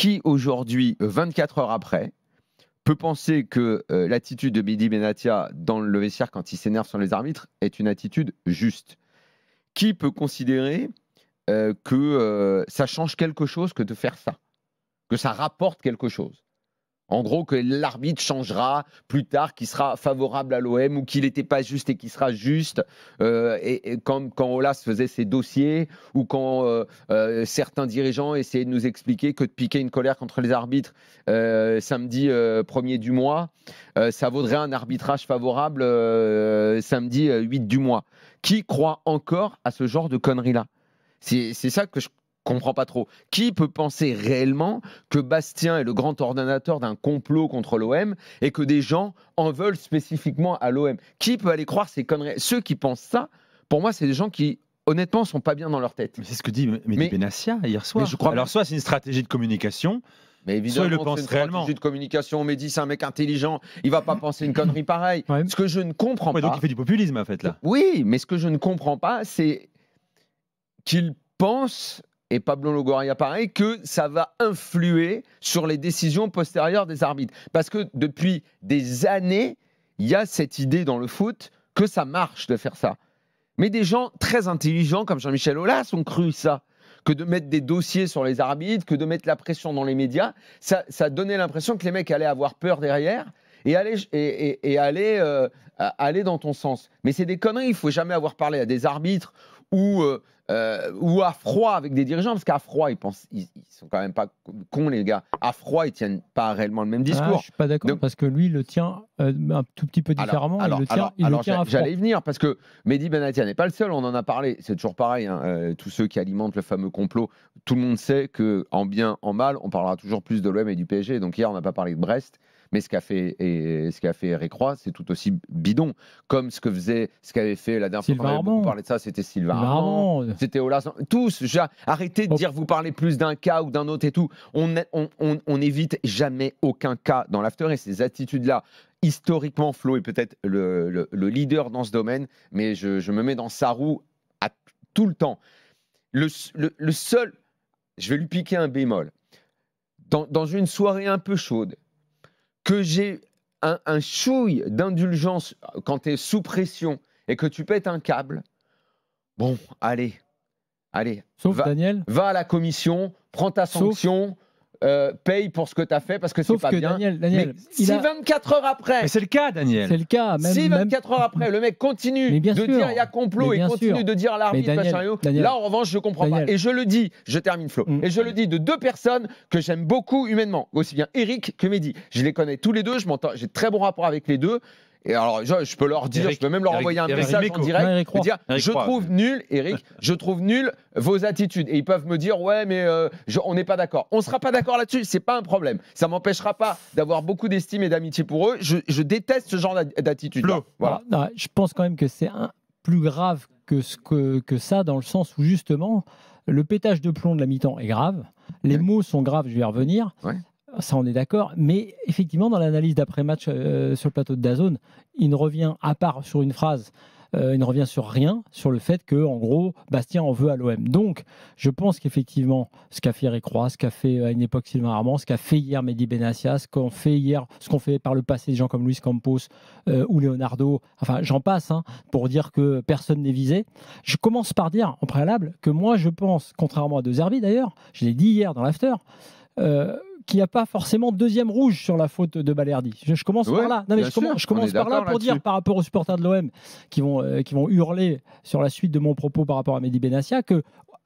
qui aujourd'hui, 24 euh, heures après, peut penser que euh, l'attitude de Bidi Benatia dans le vestiaire quand il s'énerve sur les arbitres est une attitude juste Qui peut considérer euh, que ça change quelque chose que de faire ça Que ça rapporte quelque chose en gros, que l'arbitre changera plus tard, qu'il sera favorable à l'OM ou qu'il n'était pas juste et qu'il sera juste. Euh, et, comme quand, Ola Olas faisait ses dossiers ou quand euh, euh, certains dirigeants essayaient de nous expliquer que de piquer une colère contre les arbitres samedi 1er du mois, ça vaudrait un arbitrage favorable samedi 8 du mois. Qui croit encore à ce genre de conneries-là c'est ça que je comprends pas trop. Qui peut penser réellement que Bastien est le grand ordinateur d'un complot contre l'OM et que des gens en veulent spécifiquement à l'OM Qui peut aller croire ces conneries Ceux qui pensent ça, pour moi, c'est des gens qui honnêtement sont pas bien dans leur tête. C'est ce que dit M hier soir. je crois Alors soit c'est une stratégie de communication, mais évidemment, Soit il le pense une stratégie de communication, mais dit c'est un mec intelligent, il va pas penser une connerie pareille. Ce que je ne comprends pas. Donc il fait du populisme en fait là. Oui, mais ce que je ne comprends pas, c'est qu'il pense et Pablo Logoria pareil, que ça va influer sur les décisions postérieures des arbitres. Parce que depuis des années, il y a cette idée dans le foot que ça marche de faire ça. Mais des gens très intelligents comme Jean-Michel Aulas ont cru ça que de mettre des dossiers sur les arbitres, que de mettre la pression dans les médias. Ça, donnait l'impression que les mecs allaient avoir peur derrière et aller, et, aller, euh, aller dans ton sens. Mais c'est des conneries, il faut jamais avoir parlé à des arbitres ou, euh, euh, ou à froid avec des dirigeants, parce qu'à froid, ils pensent, ils, sont quand même pas cons, les gars. À froid, ils tiennent pas réellement le même ah, discours. Je je suis pas d'accord, parce que lui, il le tient euh, un tout petit peu différemment. Alors, alors, alors, alors j'allais venir, parce que Mehdi Benatia n'est pas le seul, on en a parlé, c'est toujours pareil, hein, tous ceux qui alimentent le fameux complot, tout le monde sait que en bien, en mal, on parlera toujours plus de l'OM et du PSG. Donc hier, on n'a pas parlé de Brest, mais ce qu'a fait, et, ce fait Eric Roy, c'est tout aussi bidon. Comme ce que faisait, ce qu'avait fait la dernière fois Vous parlait de ça, c'était Sylvain Armand, euh. c'était Olas. Tous, arrêtez de dire vous parlez plus d'un cas ou d'un autre et tout. On, on, jamais aucun cas dans l'after et ces attitudes-là historiquement, Flo est peut-être le, leader dans ce domaine, mais je, me mets dans sa roue à tout le temps. Le, seul, je vais lui piquer un bémol. dans une soirée un peu chaude, que j'ai un, chouille d'indulgence quand tu es sous pression et que tu pètes un câble, bon, allez, allez. Sauf va, Daniel. Va à la commission, prends ta sanction. Euh, paye pour ce que tu as fait parce que c'est pas que Daniel, Daniel si 24 heures après. c'est le cas, Daniel. C'est le cas. Même, si 24 heures après, le mec continue de dire il y a complot et continue de dire à l'arbitre, là en revanche, je comprends pas. Et je le dis, je termine Flo, mm. et je le dis de deux personnes que j'aime beaucoup humainement, aussi bien Eric que Mehdi. Je les connais tous les deux, je m'entends, j'ai très bon rapport avec les deux. Et alors, je, peux leur dire, je peux même leur envoyer un message en direct. pour dire, je trouve nul, Eric, je trouve nul vos attitudes. Et ils peuvent me dire, ouais, mais euh, on n'est pas d'accord. On ne sera pas d'accord là-dessus, c'est pas un problème. Ça m'empêchera pas d'avoir beaucoup d'estime et d'amitié pour eux. Je, déteste ce genre d'attitude. Voilà. je pense quand même que c'est plus grave que, que, ça, dans le sens où justement, le pétage de plomb de la mi-temps est grave. Les mots sont graves, je vais y revenir. Ça, on est d'accord. Mais effectivement, dans l'analyse d'après-match euh, sur le plateau de Dazone, il ne revient, à part sur une phrase, euh, il ne revient sur rien, sur le fait que, en gros, Bastien en veut à l'OM. Donc, je pense qu'effectivement, ce qu'a fait Eric ce qu'a fait euh, à une époque Sylvain Armand, ce qu'a fait hier Mehdi Benassia, ce qu'on fait hier, ce qu'on fait par le passé des gens comme Luis Campos ou Leonardo, enfin, j'en passe, hein, pour dire que personne n'est visé. Je commence par dire, en préalable, que moi, je pense, contrairement à De Zerbi d'ailleurs, je l'ai dit hier dans l'after, qu'il n'y a pas forcément deuxième rouge sur la faute de Balerdi. Je, commence par là. je, commence, par là pour dire par rapport aux supporters de l'OM qui vont, euh, qui vont hurler sur la suite de mon propos par rapport à Mehdi Benassia que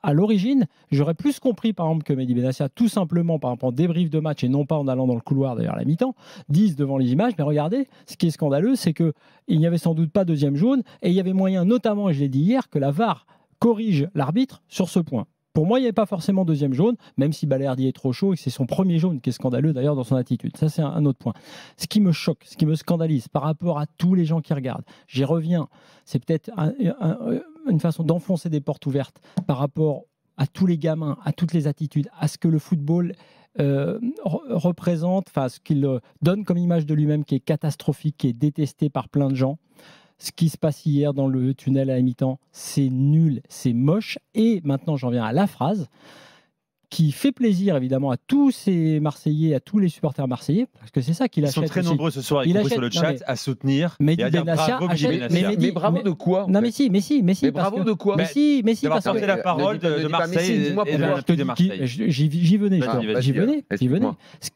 à l'origine, j'aurais plus compris, par exemple, que Mehdi Benassia, tout simplement, par rapport en débrief de match et non pas en allant dans le couloir derrière la mi-temps, dise devant les images, mais regardez, ce qui est scandaleux, c'est que il n'y avait sans doute pas deuxième jaune et il y avait moyen, notamment, et je l'ai dit hier, que la VAR corrige l'arbitre sur ce point. Pour moi, il n'y avait pas forcément deuxième jaune, même si Balerdi est trop chaud et c'est son premier jaune qui est scandaleux d'ailleurs dans son attitude. Ça, c'est un, autre point. Ce qui me choque, ce qui me scandalise par rapport à tous les gens qui regardent, j'y reviens, c'est peut-être une façon d'enfoncer des portes ouvertes par rapport à tous les gamins, à toutes les attitudes, à ce que le football euh, représente, enfin ce qu'il euh, donne comme image de lui-même qui est catastrophique, qui est détesté par plein de gens ce qui se passe hier dans le tunnel à mi-temps, c'est nul, c'est moche. Et maintenant, j'en viens à la phrase qui fait plaisir évidemment à tous ces Marseillais, à tous les supporters marseillais, parce que c'est ça qu'il achète. Ils sont très nombreux ce soir, il sur le chat, à soutenir. Mais, et à dire bravo, mais, mais, bravo de quoi Non mais si, mais si, mais si. Mais bravo de quoi Mais si, mais si. Parce que la parole de, Marseille. J'y venais, j'y venais, j'y venais. Ce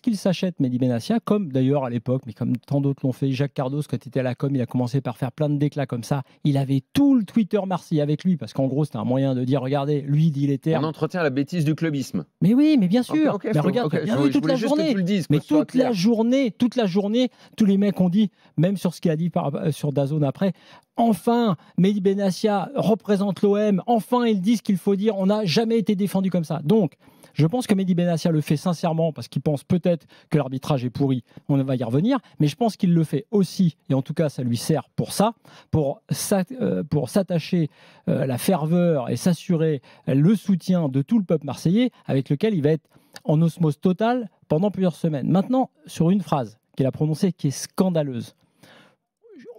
qu'il s'achète, Mehdi Benassia, comme d'ailleurs à l'époque, mais comme tant d'autres l'ont fait, Jacques Cardos, quand il était à la com, il a commencé par faire plein de déclats comme ça. Il avait tout le Twitter Marseille avec lui, parce qu'en gros, c'était un moyen de dire, regardez, lui dit les termes. On entretient la bêtise du clubisme. Mais oui, mais bien sûr. Mais regarde, bien toute la journée. mais toute la journée, toute la journée, tous les mecs ont dit, même sur ce qu'il a dit euh, sur Dazone après, enfin, Mehdi Benassia représente l'OM. Enfin, ils disent qu'il faut dire, on n'a jamais été défendu comme ça. Donc, je pense que Mehdi Benassia le fait sincèrement parce qu'il pense peut-être que l'arbitrage est pourri, on va y revenir, mais je pense qu'il le fait aussi, et en tout cas ça lui sert pour ça, pour euh, s'attacher euh, la ferveur et s'assurer le soutien de tout le peuple marseillais avec lequel il va être en osmose totale pendant plusieurs semaines. Maintenant, sur une phrase qu'il a prononcée qui est scandaleuse.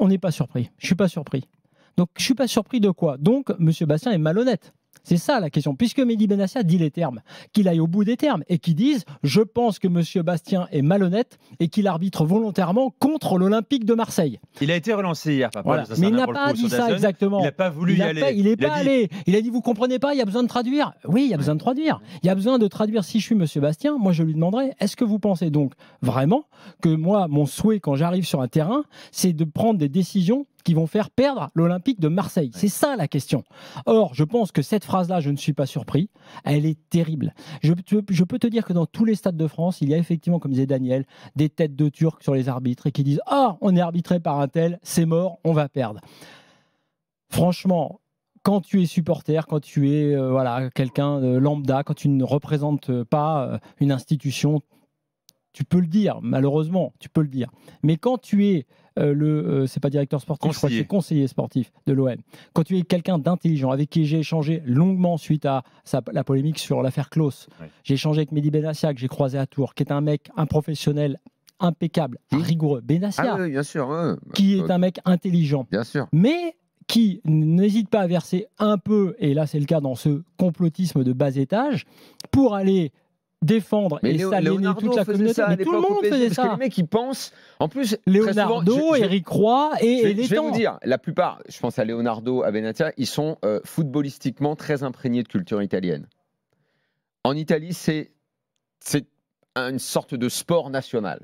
On n'est pas surpris. Je suis pas surpris. Donc, je suis pas surpris de quoi Donc, M. Bastien est malhonnête. C'est ça la question. Puisque Mehdi Benassia dit les termes, qu'il aille au bout des termes et qu'il disent Je pense que M. Bastien est malhonnête et qu'il arbitre volontairement contre l'Olympique de Marseille. Il a été relancé hier, papa. Mais il n'a pas dit ça exactement. Il n'a pas voulu y aller. il n'est pas allé. Il a dit Vous comprenez pas, il y a besoin de traduire. Oui, il y a besoin de traduire. Il y a besoin de traduire. Si je suis M. Bastien, moi je lui demanderai Est-ce que vous pensez donc vraiment que moi, mon souhait quand j'arrive sur un terrain, c'est de prendre des décisions qui vont faire perdre l'Olympique de Marseille. C'est ça la question. Or, je pense que cette phrase-là, je ne suis pas surpris, elle est terrible. Je, peux te dire que dans tous les stades de France, il y a effectivement, comme disait Daniel, des têtes de Turcs sur les arbitres et qui disent Ah, on est arbitré par un tel, c'est mort, on va perdre. Franchement, quand tu es supporter, quand tu es euh, voilà, quelqu'un de euh, lambda, quand tu ne représentes pas euh, une institution, tu peux le dire, malheureusement, tu peux le dire. Mais quand tu es euh, le, euh, c'est pas directeur sportif, je crois c'est conseiller sportif de l'OM, quand tu es quelqu'un d'intelligent, avec qui j'ai échangé longuement suite à la polémique sur l'affaire Klaus, j'ai échangé avec Mehdi Benassia, que j'ai croisé à Tours, qui est un mec, un professionnel impeccable, rigoureux. Benassia, ah bien sûr, qui est un mec intelligent. Bien sûr. Mais qui n'hésite pas à verser un peu, et là c'est le cas dans ce complotisme de bas étage, pour aller défendre et ça toute la communauté. tout le monde faisait ça. Parce que les mecs qui pensent, en plus, Leonardo, Eric Roy et, je, Je vais vous dire, la plupart, je pense à Leonardo, à Benatia, ils sont euh, footballistiquement très imprégnés de culture italienne. En Italie, c'est une sorte de sport national.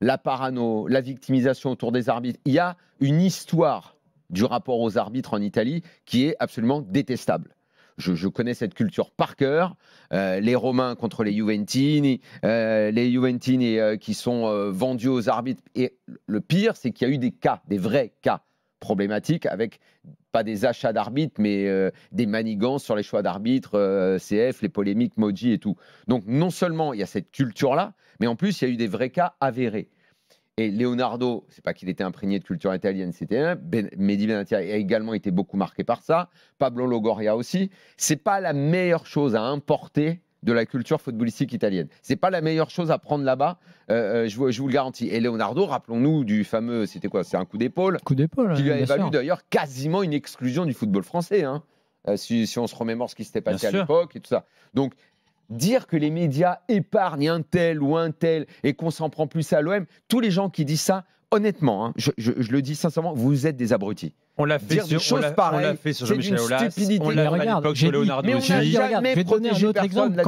La parano, la victimisation autour des arbitres. Il y a une histoire du rapport aux arbitres en Italie qui est absolument détestable je, connais cette culture par cœur. Euh, les Romains contre les Juventini, euh, les Juventini euh, qui sont vendus aux arbitres. Et le pire, c'est qu'il y a eu des cas, des vrais cas problématiques avec pas des achats d'arbitres, mais des manigances sur les choix d'arbitres, CF, les polémiques, Moji et tout. Donc non seulement il y a cette culture-là, mais en plus il y a eu des vrais cas avérés. Et Leonardo, c'est pas qu'il était imprégné de culture italienne, c'était un. Ben, a également été beaucoup marqué par ça. Pablo Logoria aussi. C'est pas la meilleure chose à importer de la culture footballistique italienne. C'est pas la meilleure chose à prendre là-bas, euh, euh, je, vous, le garantis. Et Leonardo, rappelons-nous du fameux, c'était quoi C'est un coup d'épaule. Coup d'épaule. Qui lui a valu d'ailleurs quasiment une exclusion du football français. Hein. Euh, si, on se remémore ce qui s'était passé à l'époque et tout ça. Donc dire que les médias épargnent un tel ou un tel et qu'on s'en prend plus à l'OM, tous les gens qui disent ça, honnêtement, hein, je le dis sincèrement, vous êtes des abrutis. On l'a fait, sur, on on l'a fait sur Jean-Michel Aulas. On l'a à l'époque de mais on un autre exemple.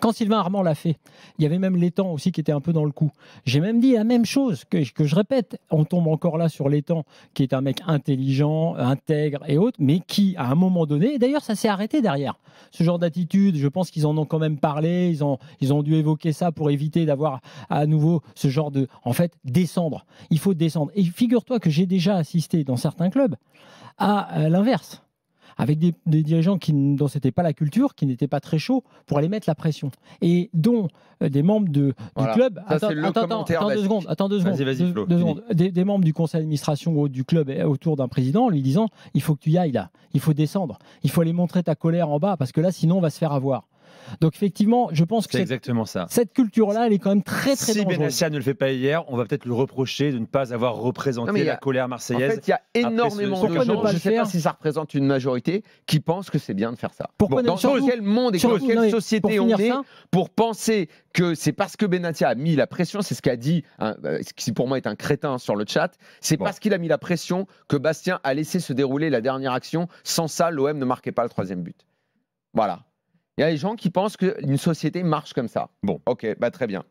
Quand, Sylvain, Armand l'a fait, il y avait même l'étang aussi qui était un peu dans le coup. J'ai même dit la même chose que, que je répète. On tombe encore là sur l'étang, qui est un mec intelligent, intègre et autre, mais qui, à un moment donné, d'ailleurs, ça s'est arrêté derrière. Ce genre d'attitude, je pense qu'ils en ont quand même parlé. Ils ont, ils ont dû évoquer ça pour éviter d'avoir à nouveau ce genre de. En fait, descendre. Il faut descendre. Et figure-toi que j'ai déjà assisté dans certains clubs à l'inverse, avec des, dirigeants qui, dont ce n'était pas la culture, qui n'étaient pas très chauds, pour aller mettre la pression. Et dont euh, des membres de, du club. attends, deux secondes. Attends secondes. Des, des, membres du conseil d'administration du club autour d'un président lui disant il faut que tu y ailles là, il faut descendre, il faut aller montrer ta colère en bas, parce que là, sinon, on va se faire avoir. Donc effectivement, je pense que cette, exactement ça. cette culture-là, elle est quand même très très si dangereuse. Si ne le fait pas hier, on va peut-être lui reprocher de ne pas avoir représenté la colère marseillaise. En fait, il y a énormément de gens, je ne sais pas si ça représente une majorité, qui pense que c'est bien de faire ça. Pourquoi dans quel monde et dans quelle société on est pour penser que c'est parce que Benatia a mis la pression, c'est ce qu'a dit, euh, ce qui pour moi est un crétin sur le chat, c'est parce qu'il a mis la pression que Bastien a laissé se dérouler la dernière action. Sans ça, l'OM ne marquait pas le troisième but. Voilà. Il y a des gens qui pensent qu'une société marche comme ça. Bon, ok, bah très bien.